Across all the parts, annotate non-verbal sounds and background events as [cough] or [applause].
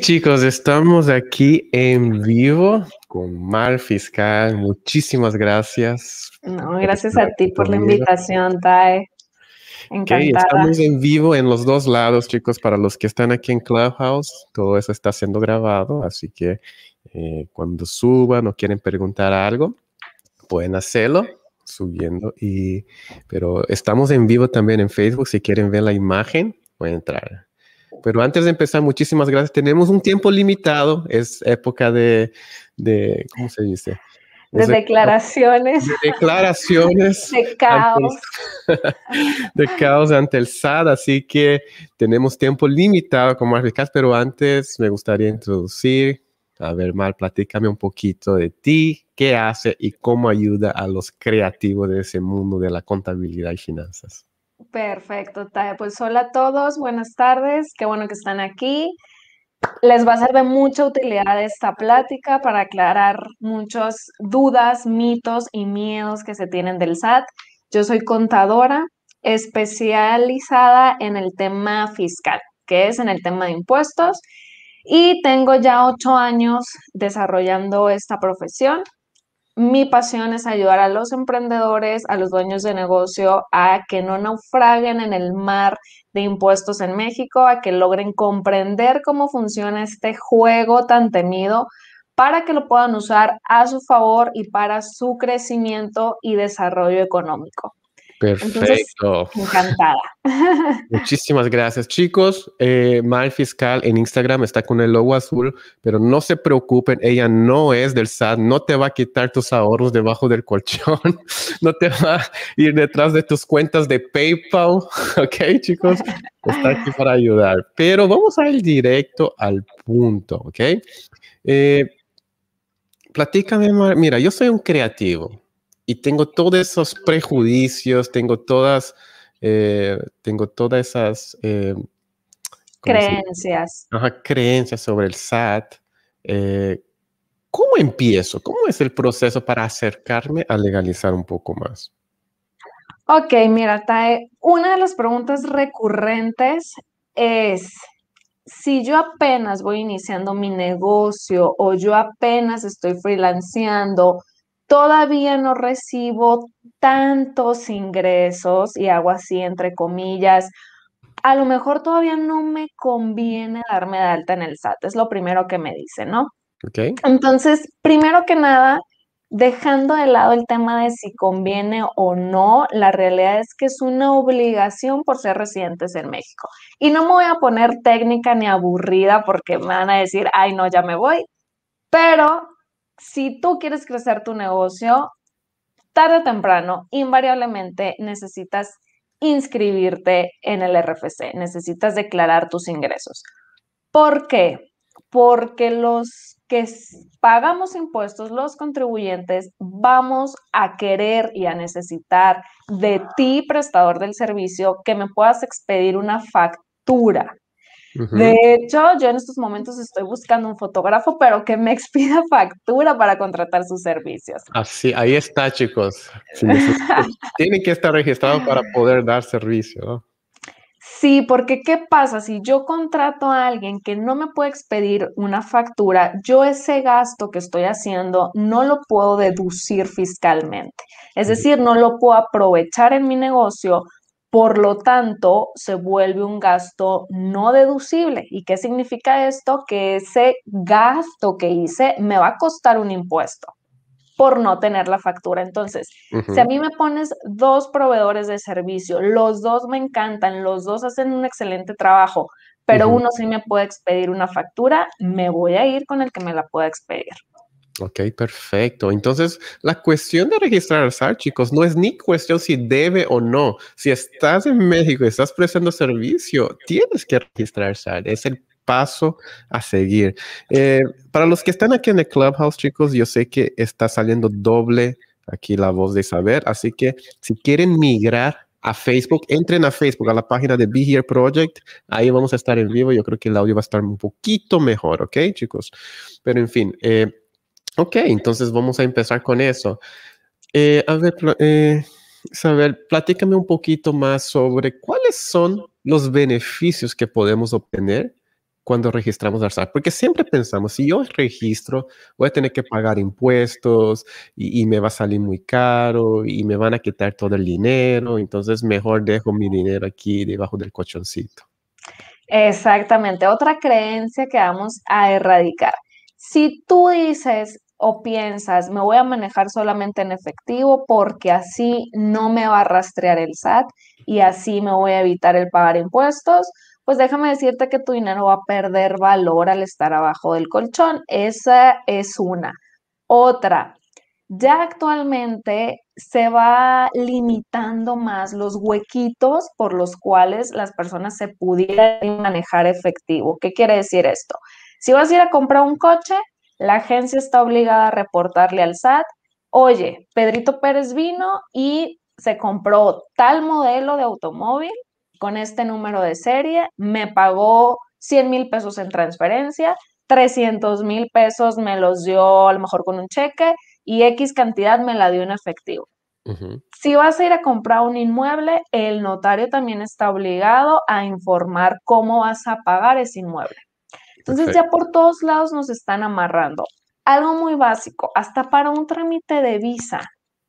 chicos, estamos aquí en vivo con mar Fiscal. Muchísimas gracias. gracias a ti por la invitación, Tae. estamos en vivo en los dos lados, chicos. Para los que están aquí en Clubhouse, todo eso está siendo grabado, así que eh, cuando suban o quieren preguntar algo, pueden hacerlo subiendo. Y, pero estamos en vivo también en Facebook. Si quieren ver la imagen, pueden entrar. Pero antes de empezar, muchísimas gracias. Tenemos un tiempo limitado, es época de, ¿cómo se dice? de pues declaraciones. De declaraciones. [laughs] De caos. Ante, [laughs] de caos ante el sad. así que tenemos tiempo limitado como Arficaz, pero antes me gustaría introducir, a ver, Mar, platícame un poquito de ti, qué hace y cómo ayuda a los creativos de ese mundo de la contabilidad y finanzas. Perfecto, Taya. Pues hola a todos, buenas tardes, qué bueno que están aquí. Les va a ser de mucha utilidad esta plática para aclarar muchas dudas, mitos y miedos que se tienen del SAT. Yo soy contadora especializada en el tema fiscal, que es en el tema de impuestos, y tengo ya ocho años desarrollando esta profesión. Mi pasión es ayudar a los emprendedores, a los dueños de negocio, a que no naufraguen en el mar de impuestos en México, a que logren comprender cómo funciona este juego tan temido para que lo puedan usar a su favor y para su crecimiento y desarrollo económico. Perfecto. encantada. [laughs] Muchísimas gracias, chicos. Eh, Mal Fiscal en Instagram está con el logo azul, pero no se preocupen, ella no es del SAT, no te va a quitar tus ahorros debajo del colchón, [laughs] no te va a ir detrás de tus cuentas de PayPal, [laughs] ¿ok, chicos? Está aquí para ayudar. Pero vamos a ir directo al punto, ¿ok? Eh, platícame, mira, yo soy un creativo, y tengo todos esos prejuicios, tengo todas, eh, tengo todas esas eh, creencias. Ajá, creencias sobre el SAT. Eh, ¿Cómo empiezo? ¿Cómo es el proceso para acercarme a legalizar un poco más? Ok, mira, Tae, una de las preguntas recurrentes es, si yo apenas voy iniciando mi negocio o yo apenas estoy freelanceando todavía no recibo tantos ingresos, y hago así entre comillas, a lo mejor todavía no me conviene darme de alta en el SAT, es lo primero que me dice, ¿no? Okay. Entonces, primero que nada, dejando de lado el tema de si conviene o no, la realidad es que es una obligación por ser residentes en México. Y no me voy a poner técnica ni aburrida porque me van a decir, ay, no, ya me voy, pero si tú quieres crecer tu negocio, tarde o temprano, invariablemente necesitas inscribirte en el RFC, necesitas declarar tus ingresos. ¿Por qué? Porque los que pagamos impuestos, los contribuyentes, vamos a querer y a necesitar de ti, prestador del servicio, que me puedas expedir una factura de hecho, yo en estos momentos estoy buscando un fotógrafo, pero que me [laughs] expida factura para contratar sus servicios. Así, ahí está, chicos. [laughs] Tienen que estar registrado para poder dar servicio. ¿no? Sí, porque ¿qué pasa? Si yo contrato a alguien que no me puede expedir una factura, yo ese gasto que estoy haciendo no lo puedo deducir fiscalmente. Es decir, no lo puedo aprovechar en mi negocio por lo tanto, se vuelve un gasto no deducible. ¿Y qué significa esto? Que ese gasto que hice me va a costar un impuesto por no tener la factura. Entonces, si a mí me pones dos proveedores de servicio, los dos me encantan, los dos hacen un excelente trabajo, pero uno sí me puede expedir una factura, me voy a ir con el que me la pueda expedir. Ok, perfecto. Entonces, la cuestión de registrar al SAR, chicos, no es ni cuestión si debe o no. Si estás en México y estás prestando servicio, tienes que registrar SAR. Es el paso a seguir. Eh, para los que están aquí en el Clubhouse, chicos, yo sé que está saliendo doble aquí la voz de Isabel. Así que si quieren migrar a Facebook, entren a Facebook, a la página de Be Here Project. Ahí vamos a estar en vivo. Yo creo que el audio va a estar un poquito mejor, ¿ok, chicos? Pero en fin, eh, Ok, entonces vamos a empezar con eso. Eh, a ver, eh, platícame un poquito más sobre cuáles son los beneficios que podemos obtener cuando registramos SAT. porque siempre pensamos, si yo registro, voy a tener que pagar impuestos y, y, me va a salir muy caro y me van a quitar todo el dinero, entonces mejor dejo mi dinero aquí debajo del colchoncito. Exactamente, otra creencia que vamos a erradicar. Si tú dices o piensas, me voy a manejar solamente en efectivo porque así no me va a rastrear el SAT y así me voy a evitar el pagar impuestos, pues déjame decirte que tu dinero va a perder valor al estar abajo del colchón. Esa es una. Otra, ya actualmente se va limitando más los huequitos por los cuales las personas se pudieran manejar efectivo. ¿Qué quiere decir esto? Si vas a ir a comprar un coche, la agencia está obligada a reportarle al SAT, oye, Pedrito Pérez vino y se compró tal modelo de automóvil con este número de serie, me pagó 100 mil pesos en transferencia, 300 mil pesos me los dio a lo mejor con un cheque y X cantidad me la dio en efectivo. Si vas a ir a comprar un inmueble, el notario también está obligado a informar cómo vas a pagar ese inmueble. Entonces ya por todos lados nos están amarrando. Algo muy básico, hasta para un trámite de visa,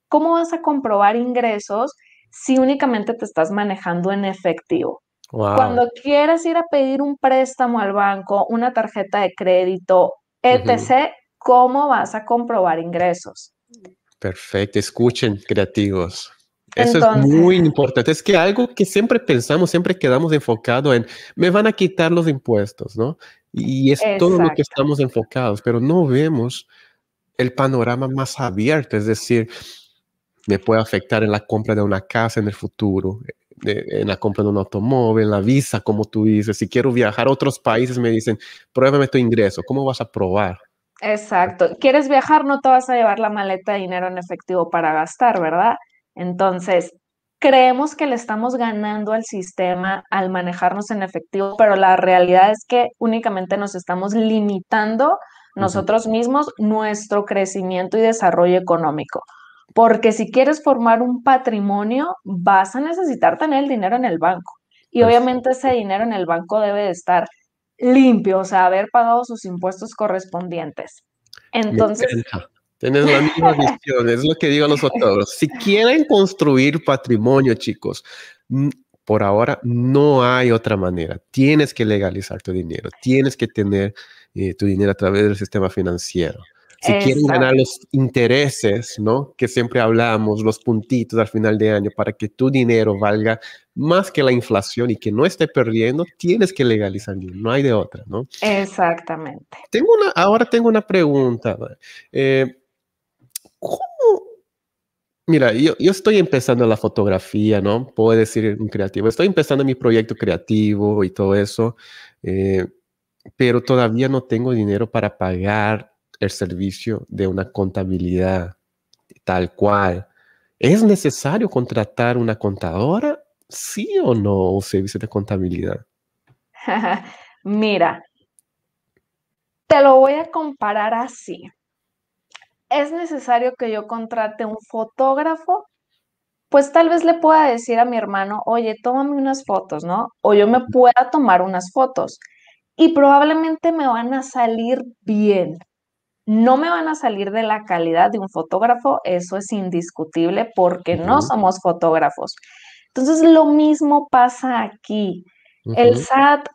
¿cómo vas a comprobar ingresos si únicamente te estás manejando en efectivo? Cuando quieras ir a pedir un préstamo al banco, una tarjeta de crédito, etc., ¿cómo vas a comprobar ingresos? Perfecto, escuchen creativos. Eso es muy importante. Es que algo que siempre pensamos, siempre quedamos enfocado en, me van a quitar los impuestos, ¿no? Y es todo lo que estamos enfocados, pero no vemos el panorama más abierto, es decir, me puede afectar en la compra de una casa en el futuro, eh, en la compra de un automóvil, la visa, como tú dices. Si quiero viajar a otros países, me dicen, pruébame tu ingreso, ¿cómo vas a probar? Exacto. ¿Quieres viajar? No te vas a llevar la maleta de dinero en efectivo para gastar, ¿verdad? Entonces, creemos que le estamos ganando al sistema al manejarnos en efectivo, pero la realidad es que únicamente nos estamos limitando nosotros mismos nuestro crecimiento y desarrollo económico. Porque si quieres formar un patrimonio, vas a necesitar tener el dinero en el banco. Y obviamente ese dinero en el banco debe de estar limpio, o sea, haber pagado sus impuestos correspondientes. Entonces, Tienes la misma [laughs] visión, es lo que digo a los fotógrafos. Si quieren construir patrimonio, chicos, por ahora no hay otra manera. Tienes que legalizar tu dinero, tienes que tener eh, tu dinero a través del sistema financiero. Si quieren ganar los intereses, ¿no? Que siempre hablamos, los puntitos al final de año para que tu dinero valga más que la inflación y que no esté perdiendo, tienes que legalizar, no hay de otra, ¿no? Exactamente. Tengo una, ahora tengo una pregunta. Eh, Mira, yo, estoy empezando la fotografía, ¿no? Puedo decir un creativo. Estoy empezando mi proyecto creativo y todo eso, eh, pero todavía no tengo dinero para pagar el servicio de una contabilidad tal cual. ¿Es necesario contratar una contadora? ¿Sí o no? ¿O servicio de contabilidad? [laughs] Mira, te lo voy a comparar así. ¿es necesario que yo contrate un fotógrafo? Pues tal vez le pueda decir a mi hermano, oye, tómame unas fotos, ¿no? O yo me pueda tomar unas fotos y probablemente me van a salir bien. No me van a salir de la calidad de un fotógrafo, eso es indiscutible porque no somos fotógrafos. Entonces, lo mismo pasa aquí. El SAT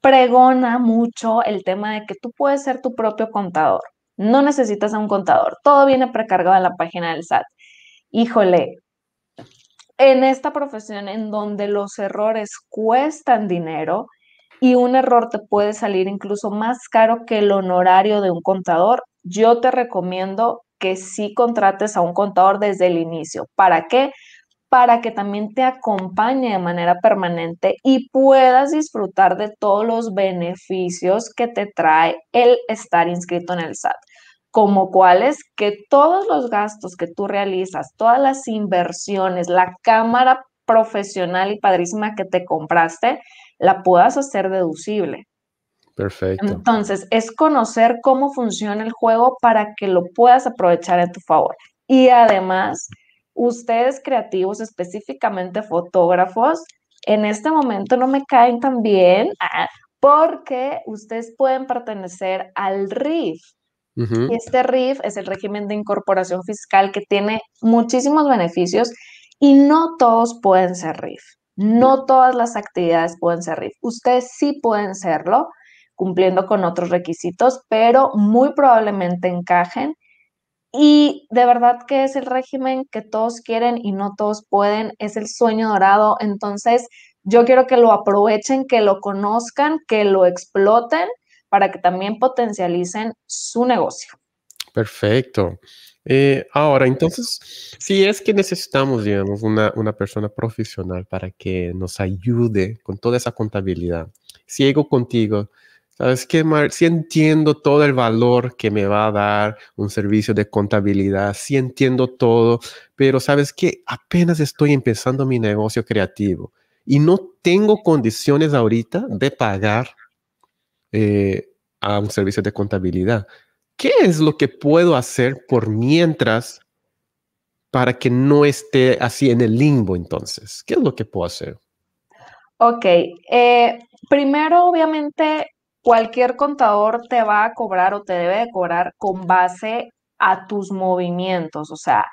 pregona mucho el tema de que tú puedes ser tu propio contador. No necesitas a un contador. Todo viene precargado en la página del SAT. Híjole, en esta profesión en donde los errores cuestan dinero y un error te puede salir incluso más caro que el honorario de un contador, yo te recomiendo que sí contrates a un contador desde el inicio. ¿Para qué? Para que también te acompañe de manera permanente y puedas disfrutar de todos los beneficios que te trae el estar inscrito en el SAT como cuáles, que todos los gastos que tú realizas, todas las inversiones, la cámara profesional y padrísima que te compraste, la puedas hacer deducible. Perfecto. Entonces, es conocer cómo funciona el juego para que lo puedas aprovechar en tu favor. Y además, ustedes creativos, específicamente fotógrafos, en este momento no me caen tan bien ah, porque ustedes pueden pertenecer al RIF, este RIF es el régimen de incorporación fiscal que tiene muchísimos beneficios y no todos pueden ser RIF. No todas las actividades pueden ser RIF. Ustedes sí pueden serlo cumpliendo con otros requisitos, pero muy probablemente encajen. Y de verdad que es el régimen que todos quieren y no todos pueden, es el sueño dorado. Entonces, yo quiero que lo aprovechen, que lo conozcan, que lo exploten para que también potencialicen su negocio. Perfecto. Eh, ahora, entonces, si es que necesitamos, digamos, una, persona profesional para que nos ayude con toda esa contabilidad, si contigo, ¿sabes qué, Mar? Si entiendo todo el valor que me va a dar un servicio de contabilidad, si entiendo todo, pero ¿sabes que Apenas estoy empezando mi negocio creativo y no tengo condiciones ahorita de pagar eh, a un servicio de contabilidad. ¿Qué es lo que puedo hacer por mientras para que no esté así en el limbo entonces? ¿Qué es lo que puedo hacer? Ok, eh, primero obviamente cualquier contador te va a cobrar o te debe de cobrar con base a tus movimientos, o sea,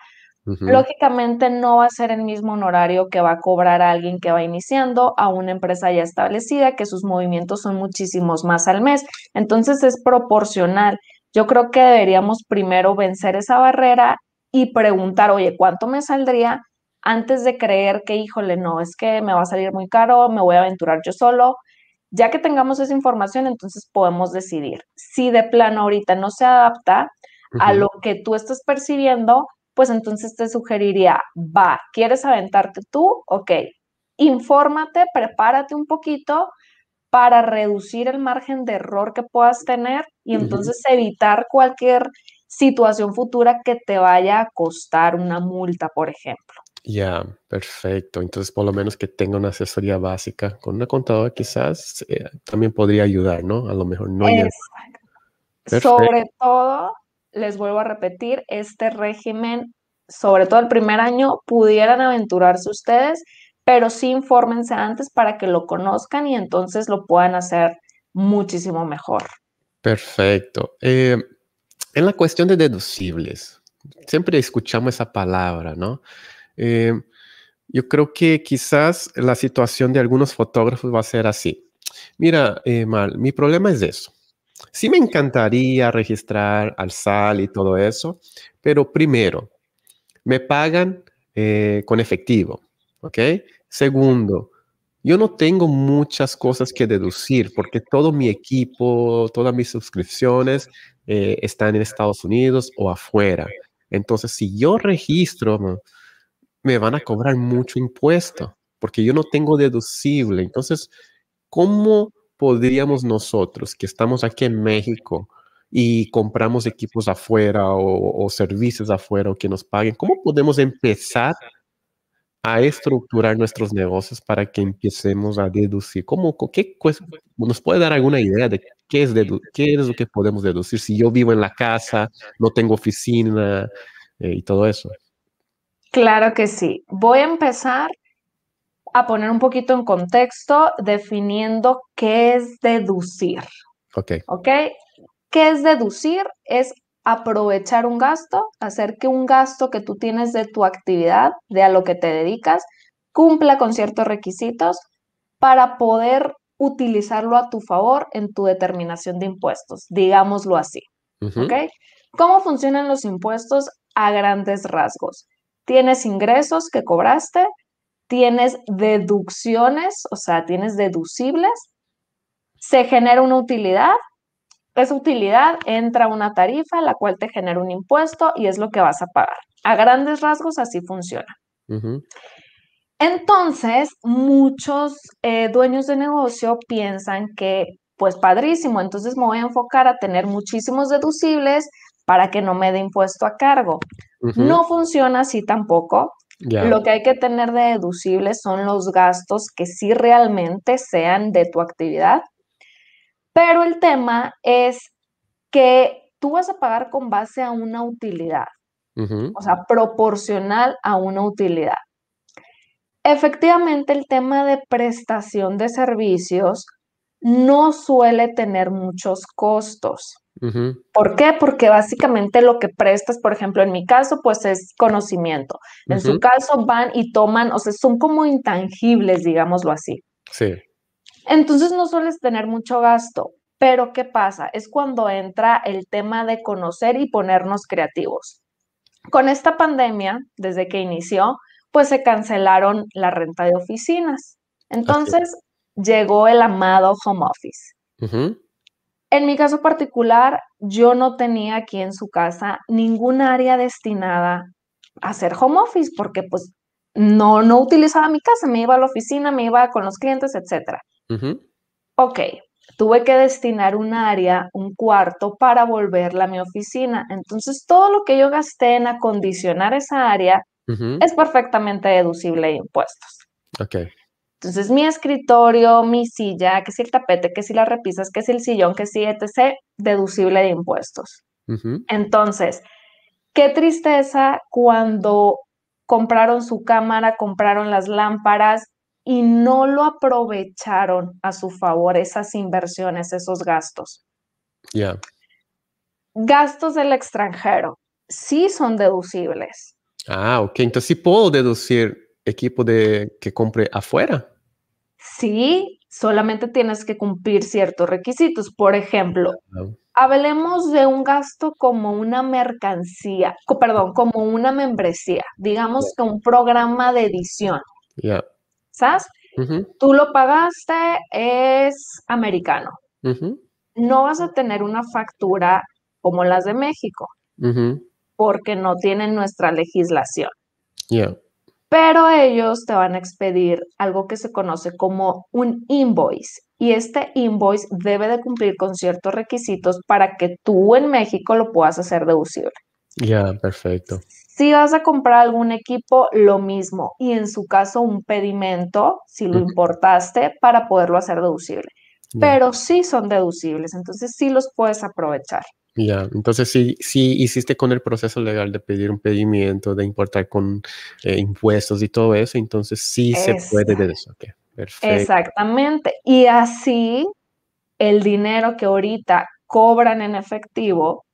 Lógicamente no va a ser el mismo honorario que va a cobrar alguien que va iniciando a una empresa ya establecida, que sus movimientos son muchísimos más al mes. Entonces es proporcional. Yo creo que deberíamos primero vencer esa barrera y preguntar, oye, ¿cuánto me saldría? Antes de creer que, híjole, no, es que me va a salir muy caro, me voy a aventurar yo solo. Ya que tengamos esa información, entonces podemos decidir. Si de plano ahorita no se adapta a lo que tú estás percibiendo, pues entonces te sugeriría, va, ¿quieres aventarte tú? Ok, infórmate, prepárate un poquito para reducir el margen de error que puedas tener y entonces evitar cualquier situación futura que te vaya a costar una multa, por ejemplo. Ya, perfecto. Entonces, por lo menos que tenga una asesoría básica con una contadora, quizás eh, también podría ayudar, ¿no? A lo mejor no. es... Sobre todo les vuelvo a repetir, este régimen, sobre todo el primer año, pudieran aventurarse ustedes, pero sí infórmense antes para que lo conozcan y entonces lo puedan hacer muchísimo mejor. Perfecto. Eh, en la cuestión de deducibles, siempre escuchamos esa palabra, ¿no? Eh, yo creo que quizás la situación de algunos fotógrafos va a ser así. Mira, eh, Mal, mi problema es eso Sí me encantaría registrar al SAL y todo eso, pero primero, me pagan eh, con efectivo, ¿ok? Segundo, yo no tengo muchas cosas que deducir porque todo mi equipo, todas mis suscripciones eh, están en Estados Unidos o afuera. Entonces, si yo registro, me van a cobrar mucho impuesto porque yo no tengo deducible. Entonces, ¿cómo podríamos nosotros, que estamos aquí en México y compramos equipos afuera o, servicios afuera o que nos paguen, ¿cómo podemos empezar a estructurar nuestros negocios para que empecemos a deducir? ¿Cómo, qué, ¿Nos puede dar alguna idea de qué es, qué es lo que podemos deducir si yo vivo en la casa, no tengo oficina eh, y todo eso? Claro que sí. Voy a empezar a poner un poquito en contexto definiendo qué es deducir. Ok. Ok. ¿Qué es deducir? Es aprovechar un gasto, hacer que un gasto que tú tienes de tu actividad, de a lo que te dedicas, cumpla con ciertos requisitos para poder utilizarlo a tu favor en tu determinación de impuestos, digámoslo así. ¿Cómo funcionan los impuestos a grandes rasgos? Tienes ingresos que cobraste, tienes deducciones, o sea, tienes deducibles, se genera una utilidad, esa utilidad entra a una tarifa, la cual te genera un impuesto y es lo que vas a pagar. A grandes rasgos así funciona. Entonces, muchos eh, dueños de negocio piensan que, pues padrísimo, entonces me voy a enfocar a tener muchísimos deducibles para que no me dé impuesto a cargo. No funciona así tampoco. Lo que hay que tener de deducibles son los gastos que sí realmente sean de tu actividad, pero el tema es que tú vas a pagar con base a una utilidad, o sea, proporcional a una utilidad. Efectivamente, el tema de prestación de servicios no suele tener muchos costos. ¿Por qué? Porque básicamente lo que prestas, por ejemplo, en mi caso, pues es conocimiento. En su caso van y toman, o sea, son como intangibles, digámoslo así. Sí. Entonces no sueles tener mucho gasto, pero ¿qué pasa? Es cuando entra el tema de conocer y ponernos creativos. Con esta pandemia, desde que inició, pues se cancelaron la renta de oficinas. Entonces llegó el amado home office. En mi caso particular, yo no tenía aquí en su casa ningún área destinada a hacer home office porque pues no, no utilizaba mi casa, me iba a la oficina, me iba con los clientes, etc. Ok, tuve que destinar un área, un cuarto para volverla a mi oficina. Entonces, todo lo que yo gasté en acondicionar esa área es perfectamente deducible de impuestos. Okay. Entonces, mi escritorio, mi silla, que si el tapete, que si las repisas, que si el sillón, que si etc., deducible de impuestos. Entonces, qué tristeza cuando compraron su cámara, compraron las lámparas y no lo aprovecharon a su favor esas inversiones, esos gastos. Ya. Gastos del extranjero sí son deducibles. Ah, ok. Entonces sí puedo deducir equipo de, que compre afuera? Sí, solamente tienes que cumplir ciertos requisitos. Por ejemplo, hablemos de un gasto como una mercancía, perdón, como una membresía, digamos que un programa de edición. ¿Sabes? Tú lo pagaste, es americano. No vas a tener una factura como las de México, porque no tienen nuestra legislación. Yeah pero ellos te van a expedir algo que se conoce como un invoice. Y este invoice debe de cumplir con ciertos requisitos para que tú en México lo puedas hacer deducible. Ya, perfecto. Si vas a comprar algún equipo, lo mismo. Y en su caso, un pedimento, si lo importaste, para poderlo hacer deducible. Pero sí son deducibles, entonces sí los puedes aprovechar. Ya, entonces sí, sí hiciste con el proceso legal de pedir un pedimiento, de importar con eh, impuestos y todo eso, entonces sí se puede de eso. Exactamente. Y así el dinero que ahorita cobran en efectivo,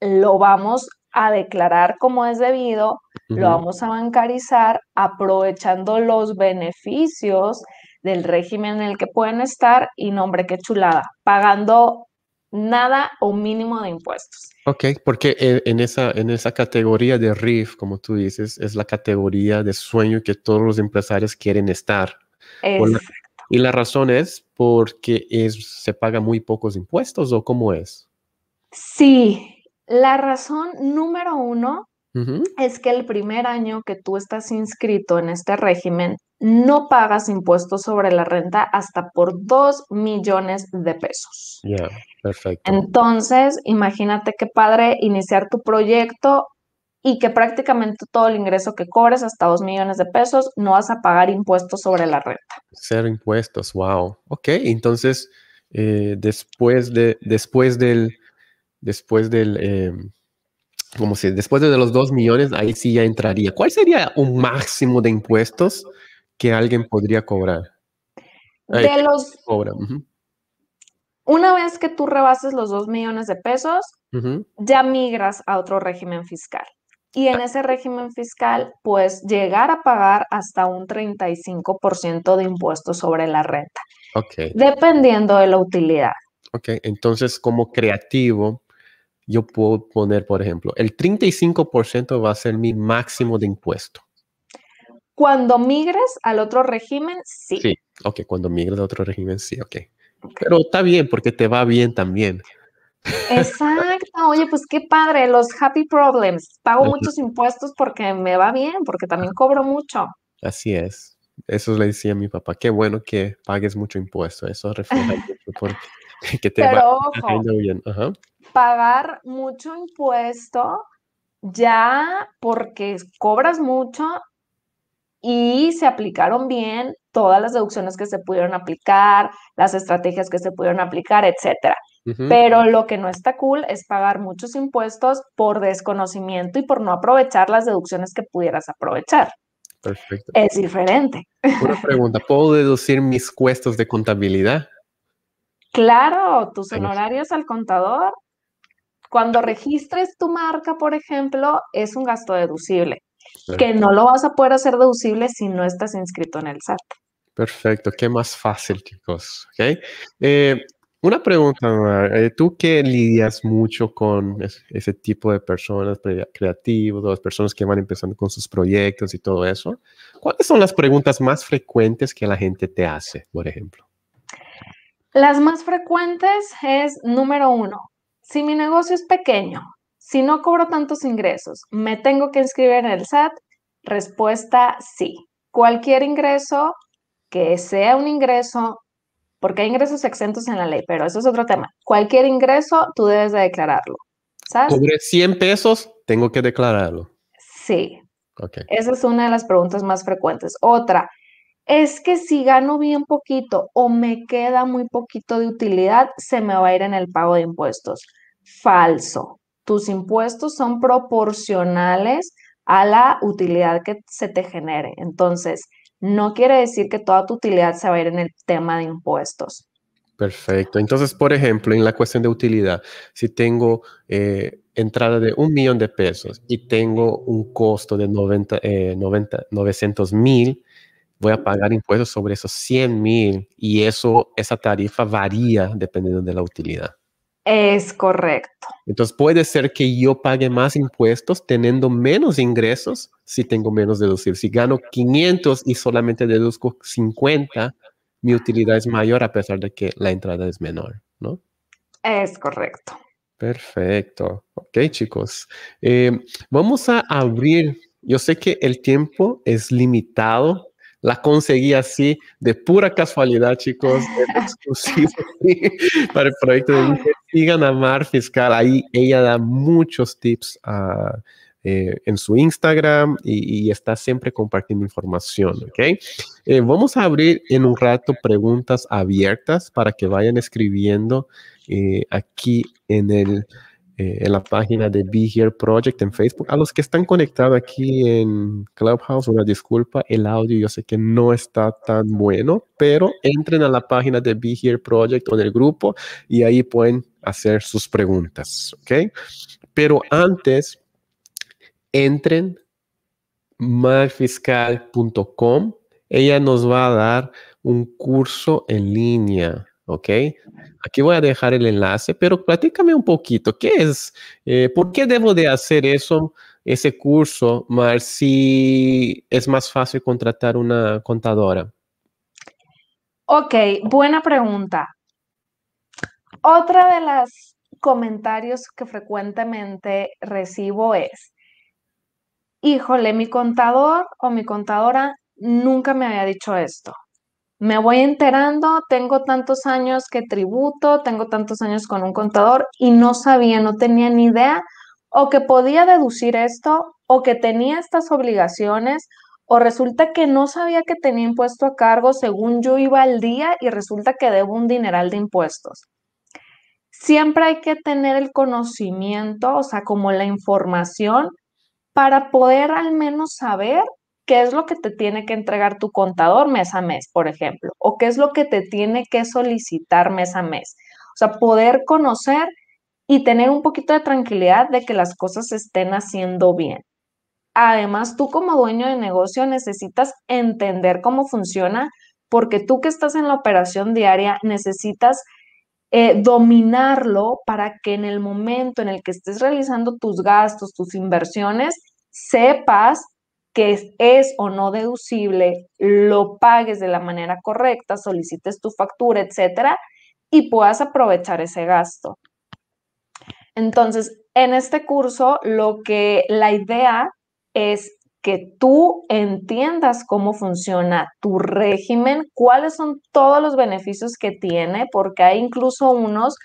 lo vamos a declarar como es debido, lo vamos a bancarizar aprovechando los beneficios del régimen en el que pueden estar y nombre, qué chulada, pagando nada o mínimo de impuestos. Ok, porque en, esa, en esa categoría de RIF, como tú dices, es la categoría de sueño que todos los empresarios quieren estar. y la razón es porque se paga muy pocos impuestos o cómo es. Sí, la razón número uno es que el primer año que tú estás inscrito en este régimen, no pagas impuestos sobre la renta hasta por 2 millones de pesos. Ya, perfecto. Entonces, imagínate qué padre iniciar tu proyecto y que prácticamente todo el ingreso que cobres, hasta 2 millones de pesos, no vas a pagar impuestos sobre la renta. Cero impuestos, wow. Ok, entonces, eh, después, de, después del, después del, em, como si después de los 2 millones, ahí sí ya entraría. ¿Cuál sería un máximo de impuestos que alguien podría cobrar? de los... Una vez que tú rebases los 2 millones de pesos, ya migras a otro régimen fiscal. Y en ese régimen fiscal, puedes llegar a pagar hasta un 35% de impuestos sobre la renta. Dependiendo de la utilidad. Ok, entonces como creativo, yo puedo poner, por ejemplo, el 35% va a ser mi máximo de impuesto. Cuando migres al otro régimen, sí. Sí, ok, cuando migres al otro régimen, sí, ok. Pero está bien porque te va bien también. Exacto, oye, pues qué padre, los happy problems. Pago muchos impuestos porque me va bien, porque también cobro mucho. Así es. Eso le decía a mi papá, qué bueno que pagues mucho impuesto, eso refleja [laughs] mucho porque que te va bien. Pagar mucho impuesto ya porque cobras mucho y se aplicaron bien todas las deducciones que se pudieron aplicar, las estrategias que se pudieron aplicar, etcétera. Pero lo que no está cool es pagar muchos impuestos por desconocimiento y por no aprovechar las deducciones que pudieras aprovechar. Perfecto. Es diferente. Una pregunta, ¿puedo deducir mis cuestos de contabilidad? Claro, tus honorarios al contador. Cuando registres tu marca, por ejemplo, es un gasto deducible que no lo vas a poder hacer deducible si no estás inscrito en el SAT. Perfecto, qué más fácil, chicos. ¿Okay? Eh, una pregunta, eh, tú que lidias mucho con ese tipo de personas creativos, personas que van empezando con sus proyectos y todo eso, ¿cuáles son las preguntas más frecuentes que la gente te hace, por ejemplo? Las más frecuentes es, número uno, si mi negocio es pequeño, si no cobro tantos ingresos, ¿me tengo que inscribir en el SAT? Respuesta sí. Cualquier ingreso que sea un ingreso, porque hay ingresos exentos en la ley, pero eso es otro tema. Cualquier ingreso, tú debes de declararlo. ¿sabes? 100 pesos, tengo que declararlo. Sí. Esa es una de las preguntas más frecuentes. Otra, es que si gano bien poquito o me queda muy poquito de utilidad, se me va a ir en el pago de impuestos. Falso tus impuestos son proporcionales a la utilidad que se te genere. Entonces, no quiere decir que toda tu utilidad se va a ir en el tema de impuestos. Perfecto. Entonces, por ejemplo, en la cuestión de utilidad, si tengo eh, entrada de un millón de pesos y tengo un costo de 900 eh, mil, voy a pagar impuestos sobre esos 100 mil y eso, esa tarifa varía dependiendo de la utilidad. Es correcto. Entonces puede ser que yo pague más impuestos teniendo menos ingresos si tengo menos deducir. Si gano 500 y solamente deduzco 50, mi utilidad es mayor a pesar de que la entrada es menor, ¿no? Es correcto. Perfecto. Ok, chicos. Eh, vamos a abrir. Yo sé que el tiempo es limitado la conseguí así, de pura casualidad, chicos, [laughs] exclusivo para el proyecto de Sigan a Mar Fiscal. Ahí ella da muchos tips ah, eh, en su Instagram y, está siempre compartiendo información, ¿ok? Eh, vamos a abrir en un rato preguntas abiertas para que vayan escribiendo eh, aquí en el... Eh, en la página de Be Here Project en Facebook. A los que están conectados aquí en Clubhouse, una disculpa, el audio yo sé que no está tan bueno, pero entren a la página de Be Here Project o el grupo y ahí pueden hacer sus preguntas, ¿ok? Pero antes, entren malfiscal.com. Ella nos va a dar un curso en línea ¿ok? Aquí voy a dejar el enlace, pero platícame un poquito, ¿qué es? Eh, ¿Por qué debo de hacer eso, ese curso, más si es más fácil contratar una contadora? Ok, buena pregunta. Otra de las comentarios que frecuentemente recibo es, híjole, mi contador o mi contadora nunca me había dicho esto me voy enterando, tengo tantos años que tributo, tengo tantos años con un contador y no sabía, no tenía ni idea o que podía deducir esto o que tenía estas obligaciones o resulta que no sabía que tenía impuesto a cargo según yo iba al día y resulta que debo un dineral de impuestos. Siempre hay que tener el conocimiento, o sea, como la información para poder al menos saber qué es lo que te tiene que entregar tu contador mes a mes, por ejemplo, o qué es lo que te tiene que solicitar mes a mes. O sea, poder conocer y tener un poquito de tranquilidad de que las cosas se estén haciendo bien. Además, tú como dueño de negocio necesitas entender cómo funciona, porque tú que estás en la operación diaria necesitas eh, dominarlo para que en el momento en el que estés realizando tus gastos, tus inversiones, sepas que es, o no deducible, lo pagues de la manera correcta, solicites tu factura, etcétera, y puedas aprovechar ese gasto. Entonces, en este curso, lo que la idea es que tú entiendas cómo funciona tu régimen, cuáles son todos los beneficios que tiene, porque hay incluso unos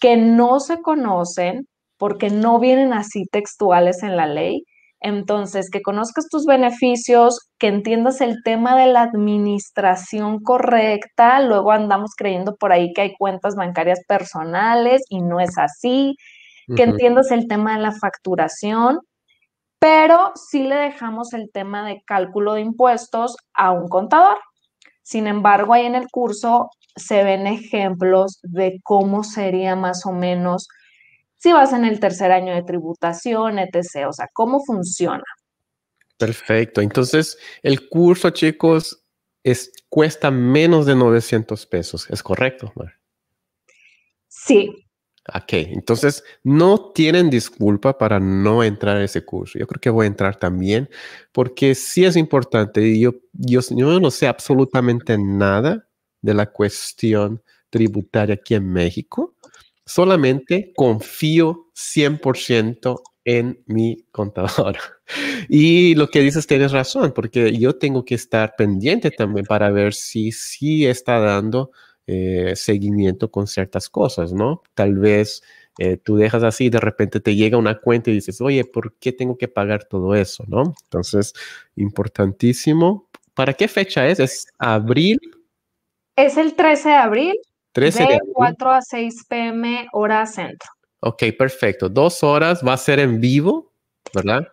que no se conocen porque no vienen así textuales en la ley entonces, que conozcas tus beneficios, que entiendas el tema de la administración correcta. Luego andamos creyendo por ahí que hay cuentas bancarias personales y no es así. Que entiendas el tema de la facturación, pero sí le dejamos el tema de cálculo de impuestos a un contador. Sin embargo, ahí en el curso se ven ejemplos de cómo sería más o menos si vas en el tercer año de tributación, etc. O sea, cómo funciona. Perfecto. Entonces, el curso, chicos, es, cuesta menos de 900 pesos. ¿Es correcto, Sí. Ok, entonces no tienen disculpa para no entrar a ese curso. Yo creo que voy a entrar también porque sí es importante. Yo, yo, yo no sé absolutamente nada de la cuestión tributaria aquí en México solamente confío 100% en mi contador. [laughs] Y lo que dices tienes razón, porque yo tengo que estar pendiente también para ver si sí está dando eh, seguimiento con ciertas cosas, ¿no? Tal vez eh, tú dejas así y de repente te llega una cuenta y dices, oye, ¿por qué tengo que pagar todo eso, ¿no? Entonces, importantísimo. ¿Para qué fecha es? ¿Es abril? Es el 13 de abril de, 4 a 6 pm hora centro. Ok, perfecto. Dos horas va a ser en vivo, ¿verdad?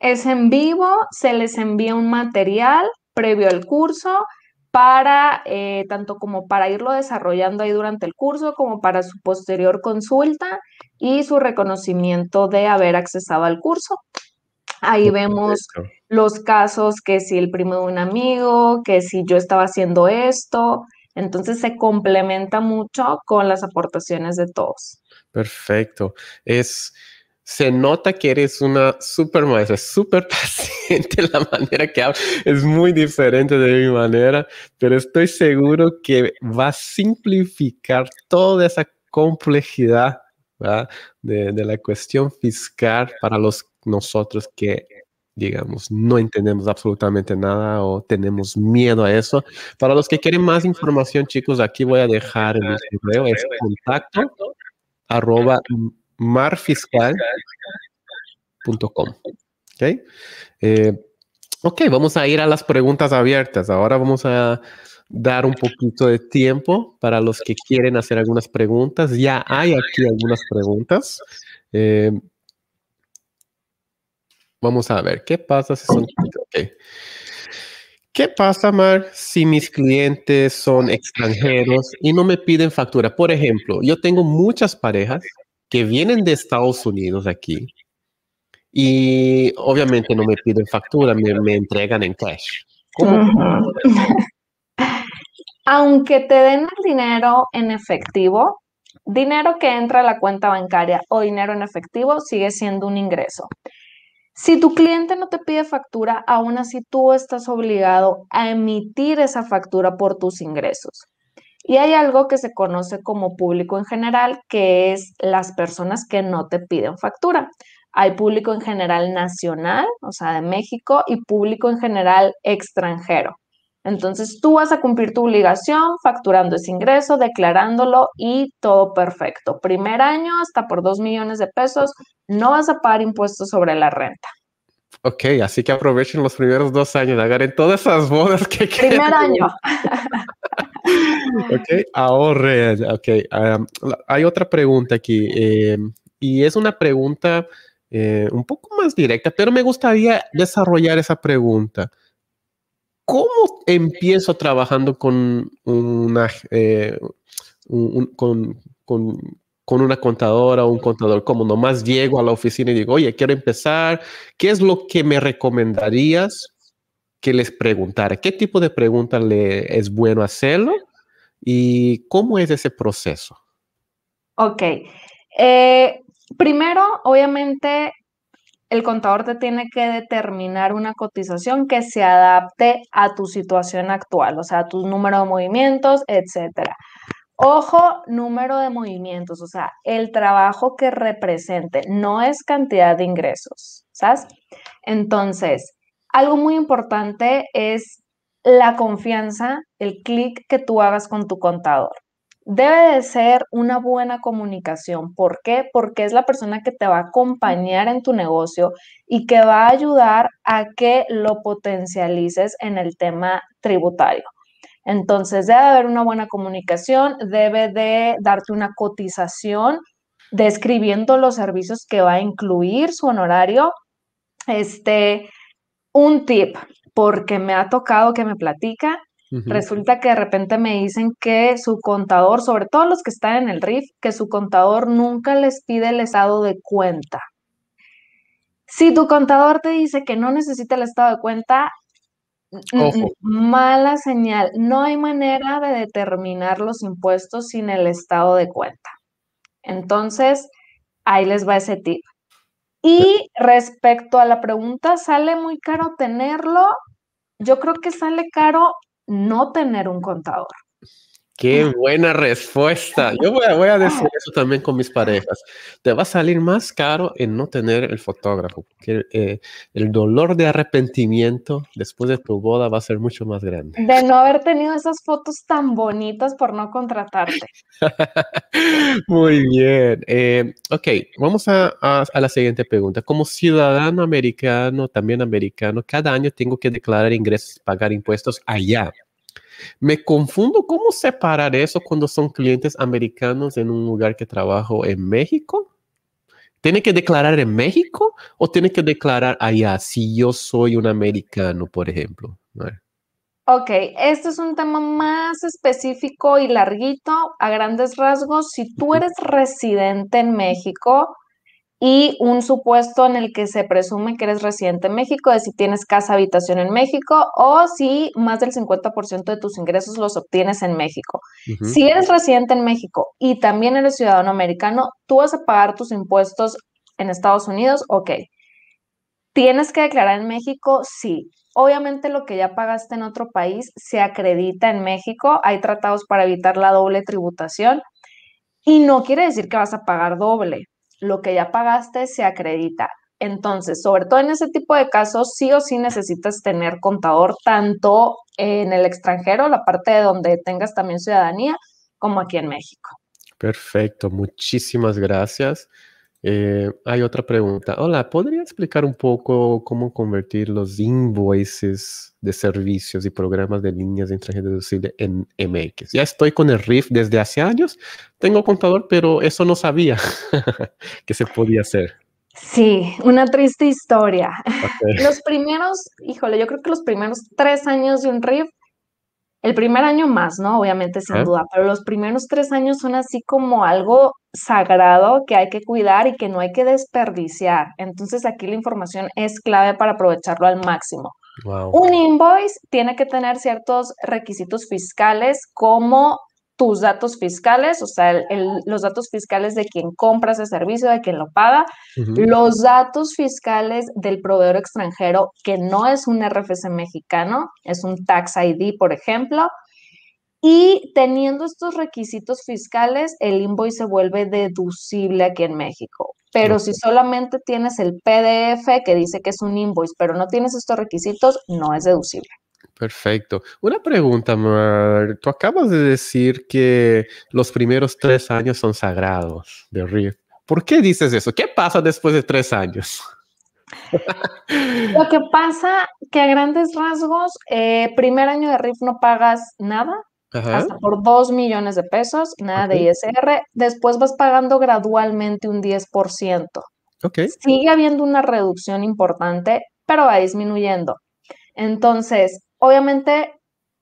Es en vivo, se les envía un material previo al curso para, eh, tanto como para irlo desarrollando ahí durante el curso, como para su posterior consulta y su reconocimiento de haber accesado al curso. Ahí vemos los casos que si el primo de un amigo, que si yo estaba haciendo esto, entonces se complementa mucho con las aportaciones de todos. Perfecto. Es, se nota que eres una super maestra, súper [laughs] paciente. La manera que hablas es muy diferente de mi manera, pero estoy seguro que va a simplificar toda esa complejidad de, de, la cuestión fiscal para los nosotros que digamos, no entendemos absolutamente nada o tenemos miedo a eso. Para los que quieren más información, chicos, aquí voy a dejar el correo, es contacto arroba marfiscal.com. ¿Okay? Eh, ok, vamos a ir a las preguntas abiertas. Ahora vamos a dar un poquito de tiempo para los que quieren hacer algunas preguntas. Ya hay aquí algunas preguntas. Eh, Vamos a ver, ¿qué pasa si son... ¿Qué pasa, Mar, si mis clientes son extranjeros y no me piden factura? Por ejemplo, yo tengo muchas parejas que vienen de Estados Unidos aquí y obviamente no me piden factura, me, entregan en cash. Aunque te den el dinero en efectivo, dinero que entra a la cuenta bancaria o dinero en efectivo sigue siendo un ingreso. Si tu cliente no te pide factura, aún así tú estás obligado a emitir esa factura por tus ingresos. Y hay algo que se conoce como público en general, que es las personas que no te piden factura. Hay público en general nacional, o sea, de México, y público en general extranjero. Entonces tú vas a cumplir tu obligación facturando ese ingreso, declarándolo y todo perfecto. Primer año hasta por 2 millones de pesos no vas a pagar impuestos sobre la renta. Ok, así que aprovechen los primeros dos años, agarren todas esas bodas que quieran. Primer año. [laughs] ok, ahorren. Ok, hay otra pregunta aquí em, y es una pregunta eh, un poco más directa, pero me gustaría desarrollar esa pregunta. ¿Cómo empiezo trabajando con una, eh, con, una contadora o un contador? ¿Cómo nomás llego a la oficina y digo, oye, quiero empezar? ¿Qué es lo que me recomendarías que les preguntara? ¿Qué tipo de preguntas es bueno hacerlo? ¿Y cómo es ese proceso? Ok. Eh, primero, obviamente, el contador te tiene que determinar una cotización que se adapte a tu situación actual, o sea, a tu número de movimientos, etcétera. Ojo, número de movimientos, o sea, el trabajo que represente, no es cantidad de ingresos, ¿sabes? Entonces, algo muy importante es la confianza, el clic que tú hagas con tu contador. Debe de ser una buena comunicación. ¿Por qué? Porque es la persona que te va a acompañar en tu negocio y que va a ayudar a que lo potencialices en el tema tributario. Entonces, debe haber una buena comunicación, debe de darte una cotización describiendo los servicios que va a incluir su honorario. Este, un tip, porque me ha tocado que me platica Resulta que de repente me dicen que su contador, sobre todo los que están en el RIF, que su contador nunca les pide el estado de cuenta. Si tu contador te dice que no necesita el estado de cuenta, mala señal. No hay manera de determinar los impuestos sin el estado de cuenta. Entonces, ahí les va ese tip. Y respecto a la pregunta, ¿sale muy caro tenerlo? Yo creo que sale caro no tener un contador. Qué buena respuesta. Yo voy a, decir eso también con mis parejas. Te va a salir más caro en no tener el fotógrafo, porque eh, el dolor de arrepentimiento después de tu boda va a ser mucho más grande. De no haber tenido esas fotos tan bonitas por no contratarte. [laughs] Muy bien. Eh, ok, vamos a, a la siguiente pregunta. Como ciudadano americano, también americano, cada año tengo que declarar ingresos y pagar impuestos allá. Me confundo cómo separar eso cuando son clientes americanos en un lugar que trabajo en México. ¿Tiene que declarar en México o tiene que declarar allá si yo soy un americano, por ejemplo? Ok, este es un tema más específico y larguito a grandes rasgos. Si tú eres residente en México, y un supuesto en el que se presume que eres residente en México, de si tienes casa, habitación en México o si más del 50% de tus ingresos los obtienes en México. Si eres residente en México y también eres ciudadano americano, tú vas a pagar tus impuestos en Estados Unidos, ok. ¿Tienes que declarar en México? Sí. Obviamente lo que ya pagaste en otro país se acredita en México. Hay tratados para evitar la doble tributación. Y no quiere decir que vas a pagar doble lo que ya pagaste se acredita. Entonces, sobre todo en ese tipo de casos, sí o sí necesitas tener contador tanto en el extranjero, la parte de donde tengas también ciudadanía, como aquí en México. Perfecto, muchísimas gracias. Eh, hay otra pregunta. Hola, ¿podría explicar un poco cómo convertir los invoices de servicios y programas de líneas de de deducible en MX? Ya estoy con el RIF desde hace años. Tengo contador, pero eso no sabía [laughs] que se podía hacer. Sí, una triste historia. Los primeros, híjole, yo creo que los primeros tres años de un RIF el primer año más, ¿no? Obviamente, sin duda, pero los primeros tres años son así como algo sagrado que hay que cuidar y que no hay que desperdiciar. Entonces, aquí la información es clave para aprovecharlo al máximo. Un invoice tiene que tener ciertos requisitos fiscales como tus datos fiscales, o sea, los datos fiscales de quien compra ese servicio, de quien lo paga, los datos fiscales del proveedor extranjero que no es un RFC mexicano, es un Tax ID, por ejemplo, y teniendo estos requisitos fiscales, el invoice se vuelve deducible aquí en México. Pero si solamente tienes el PDF que dice que es un invoice, pero no tienes estos requisitos, no es deducible. Perfecto. Una pregunta, Mar. Tú acabas de decir que los primeros tres años son sagrados de RIF. ¿Por qué dices eso? ¿Qué pasa después de tres años? Lo que pasa que a grandes rasgos, eh, primer año de RIF no pagas nada, hasta por dos millones de pesos, nada de ISR. Después vas pagando gradualmente un 10%. Okay. Sigue habiendo una reducción importante, pero va disminuyendo. Entonces, obviamente,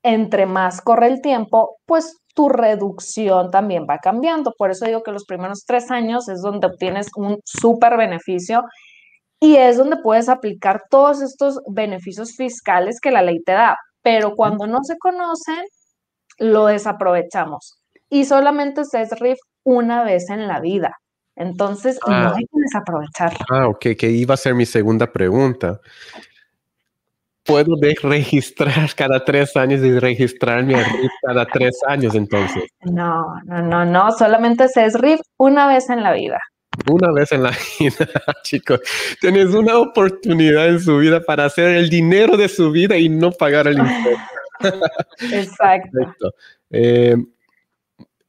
entre más corre el tiempo, pues tu reducción también va cambiando. Por eso digo que los primeros tres años es donde obtienes un súper beneficio y es donde puedes aplicar todos estos beneficios fiscales que la ley te da. Pero cuando no se conocen, lo desaprovechamos y solamente se es RIF una vez en la vida. Entonces, ah. no hay que desaprovecharlo. Ah, ok, que iba a ser mi segunda pregunta puedo registrar [laughs] cada tres años y registrar mi RIF cada tres años entonces. No, no, no, no, solamente se es RIF una vez en la vida. Una vez en la [laughs] vida, chicos. Tienes una oportunidad en su vida para hacer el dinero de su vida y no pagar el impuesto. [laughs] Exacto.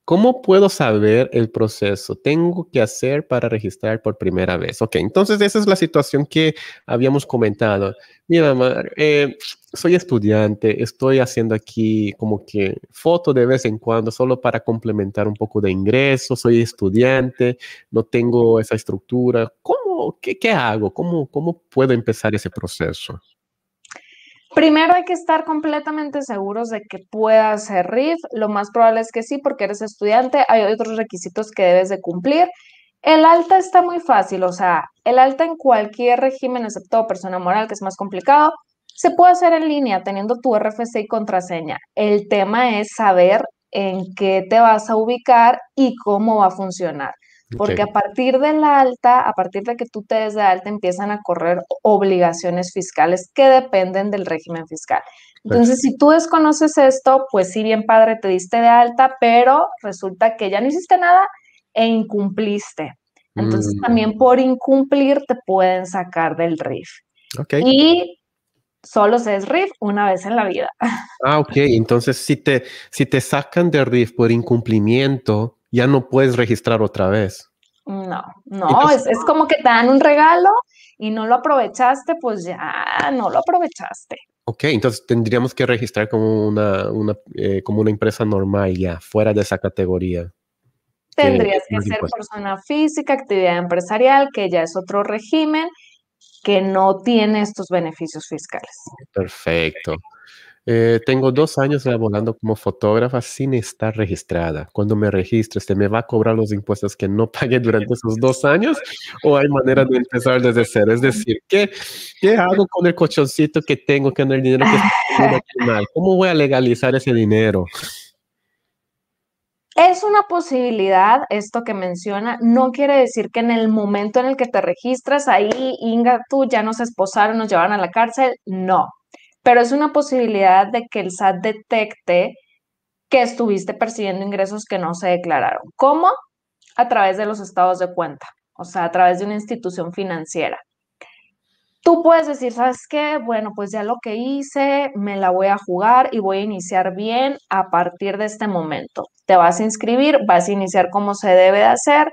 ¿Cómo puedo saber el proceso? Tengo que hacer para registrar por primera vez. Ok, entonces esa es la situación que habíamos comentado. Mira, mamá, eh, soy estudiante, estoy haciendo aquí como que foto de vez en cuando, solo para complementar un poco de ingreso. Soy estudiante, no tengo esa estructura. ¿Cómo? ¿Qué, qué hago? ¿Cómo, ¿Cómo puedo empezar ese proceso? Primero hay que estar completamente seguros de que puedas ser RIF. Lo más probable es que sí, porque eres estudiante. Hay otros requisitos que debes de cumplir. El alta está muy fácil, o sea, el alta en cualquier régimen, excepto persona moral, que es más complicado, se puede hacer en línea teniendo tu RFC y contraseña. El tema es saber en qué te vas a ubicar y cómo va a funcionar. Porque a partir de la alta, a partir de que tú te des de alta, empiezan a correr obligaciones fiscales que dependen del régimen fiscal. Entonces, si tú desconoces esto, pues sí, bien padre, te diste de alta, pero resulta que ya no hiciste nada e incumpliste. Entonces, mm. también por incumplir te pueden sacar del RIF. Okay. Y solo se es RIF una vez en la vida. Ah, ok. Entonces, si te, si te sacan del RIF por incumplimiento, ya no puedes registrar otra vez. No, no, es, como que te dan un regalo y no lo aprovechaste, pues ya no lo aprovechaste. Ok, entonces tendríamos que registrar como una, eh, como una empresa normal ya, fuera de esa categoría. Tendrías que, ser persona física, actividad empresarial, que ya es otro régimen que no tiene estos beneficios fiscales. Perfecto. Eh, tengo dos años volando como fotógrafa sin estar registrada. Cuando me registro, ¿se este, me va a cobrar los impuestos que no pagué durante esos dos años? ¿O hay manera de empezar desde cero? Es decir, ¿qué, qué hago con el colchoncito que tengo, con el dinero que [laughs] ¿Cómo voy a legalizar ese dinero? Es una posibilidad esto que menciona. No quiere decir que en el momento en el que te registras, ahí, Inga, tú ya nos esposaron, nos llevaron a la cárcel. No, pero es una posibilidad de que el SAT detecte que estuviste percibiendo ingresos que no se declararon. ¿Cómo? A través de los estados de cuenta, o sea, a través de una institución financiera. Tú puedes decir, ¿sabes qué? Bueno, pues ya lo que hice, me la voy a jugar y voy a iniciar bien a partir de este momento. Te vas a inscribir, vas a iniciar como se debe de hacer.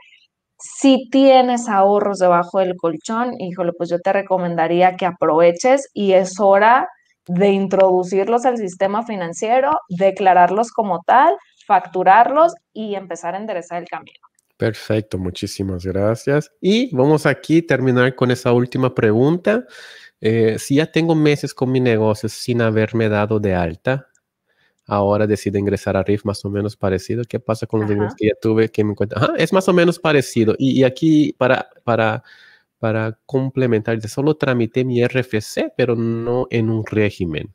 Si tienes ahorros debajo del colchón, híjole, pues yo te recomendaría que aproveches y es hora de introducirlos al sistema financiero, declararlos como tal, facturarlos y empezar a enderezar el camino. Perfecto, muchísimas gracias. Y vamos aquí a terminar con esa última pregunta. Eh, si ya tengo meses con mi negocio sin haberme dado de alta, ahora decido ingresar a RIF más o menos parecido. ¿Qué pasa con los ingresos que ya tuve que me cuenta es más o menos parecido. Y, y aquí para, para para complementar. solo tramité mi RFC, pero no en un régimen.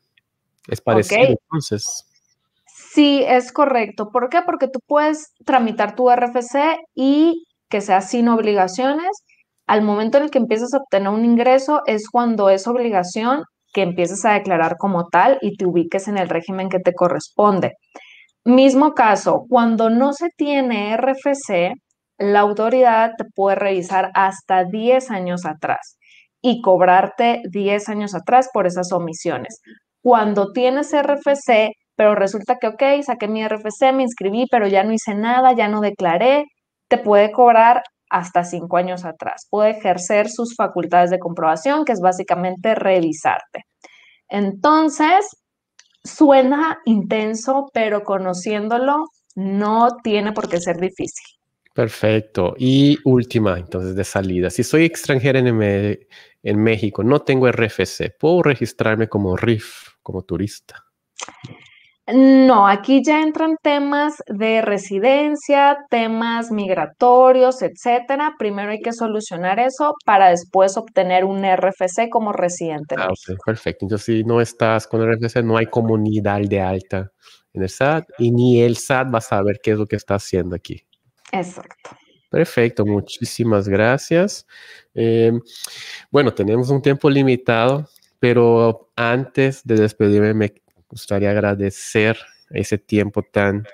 Es parecido entonces. Sí, es correcto. ¿Por qué? Porque tú puedes tramitar tu RFC y que sea sin obligaciones. Al momento en el que empiezas a obtener un ingreso es cuando es obligación que empieces a declarar como tal y te ubiques en el régimen que te corresponde. Mismo caso, cuando no se tiene RFC, la autoridad te puede revisar hasta 10 años atrás y cobrarte 10 años atrás por esas omisiones. Cuando tienes RFC, pero resulta que, ok, saqué mi RFC, me inscribí, pero ya no hice nada, ya no declaré, te puede cobrar hasta 5 años atrás. Puede ejercer sus facultades de comprobación, que es básicamente revisarte. Entonces, suena intenso, pero conociéndolo no tiene por qué ser difícil. Perfecto. Y última, entonces, de salida. Si soy extranjera en, en México, no tengo RFC, ¿puedo registrarme como RIF, como turista? No, aquí ya entran temas de residencia, temas migratorios, etcétera. Primero hay que solucionar eso para después obtener un RFC como residente. Ah, perfecto. Entonces, si no estás con RFC, no hay comunidad de alta en el SAT y ni el SAT va a saber qué es lo que está haciendo aquí. Exacto. Perfecto, muchísimas gracias. Eh, bueno, tenemos un tiempo limitado, pero antes de despedirme me gustaría agradecer ese tiempo tan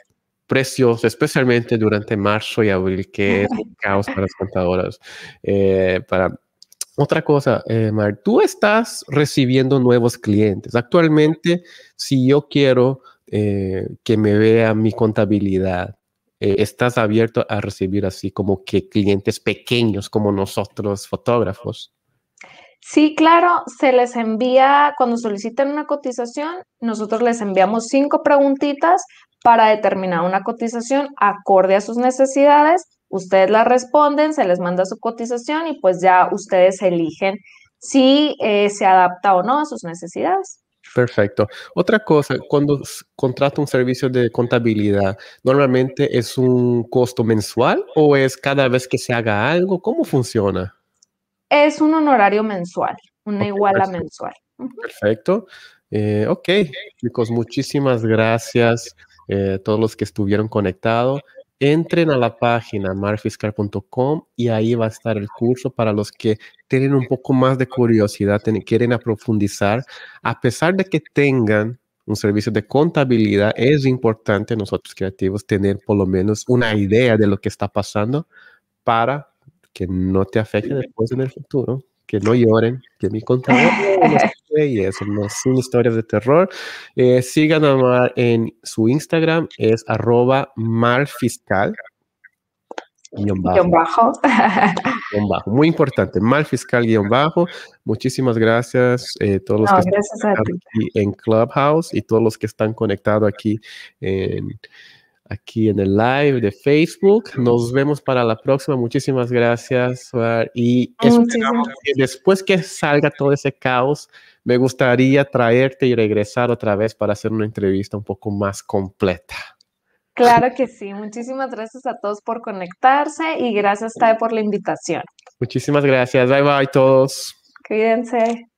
precioso, especialmente durante marzo y abril, que es un [laughs] caos para las contadoras. Eh, para otra cosa, eh, Mar, tú estás recibiendo nuevos clientes. Actualmente, si yo quiero que me vea mi contabilidad, eh, estás abierto a recibir así como que clientes pequeños como nosotros, fotógrafos? Sí, claro, se les envía, cuando solicitan una cotización, nosotros les enviamos cinco preguntitas para determinar una cotización acorde a sus necesidades. Ustedes la responden, se les manda su cotización y pues ya ustedes eligen si eh, se adapta o no a sus necesidades. Perfecto. Otra cosa, cuando contrata un servicio de contabilidad, ¿normalmente es un costo mensual o es cada vez que se haga algo? ¿Cómo funciona? Es un honorario mensual, una iguala mensual. Perfecto. Eh, ok, chicos, muchísimas gracias a eh, todos los que estuvieron conectados entren a la página marfiscal.com y ahí va a estar el curso para los que tienen un poco más de curiosidad, quieren profundizar, a pesar de que tengan un servicio de contabilidad, es importante nosotros creativos tener por lo menos una idea de lo que está pasando para que no te afecte después en el futuro que no lloren, que mi contador [laughs] y eso, no son historias de terror. Eh, sigan a en su Instagram, es arroba malfiscal. Guión bajo. bajo. Muy importante, mal fiscal guión bajo. Muchísimas gracias a eh, todos los que están aquí en Clubhouse y todos los que están conectados aquí en, aquí en el live de Facebook. Nos vemos para la próxima. Muchísimas gracias. Y ah, después que salga todo ese caos, me gustaría traerte y regresar otra vez para hacer una entrevista un poco más completa. Claro que sí. Muchísimas gracias a todos por conectarse y gracias, Tae, por la invitación. Muchísimas gracias. Bye bye, todos. Cuídense.